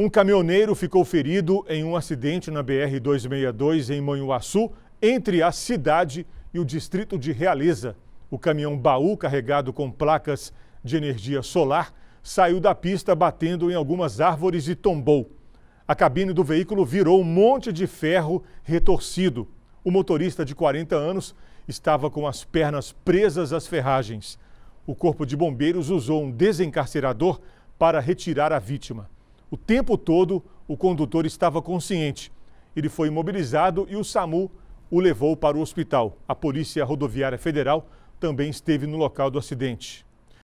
Um caminhoneiro ficou ferido em um acidente na BR-262 em Manhuaçu, entre a cidade e o distrito de Realeza. O caminhão baú carregado com placas de energia solar saiu da pista batendo em algumas árvores e tombou. A cabine do veículo virou um monte de ferro retorcido. O motorista de 40 anos estava com as pernas presas às ferragens. O Corpo de Bombeiros usou um desencarcerador para retirar a vítima. O tempo todo, o condutor estava consciente. Ele foi imobilizado e o SAMU o levou para o hospital. A Polícia Rodoviária Federal também esteve no local do acidente.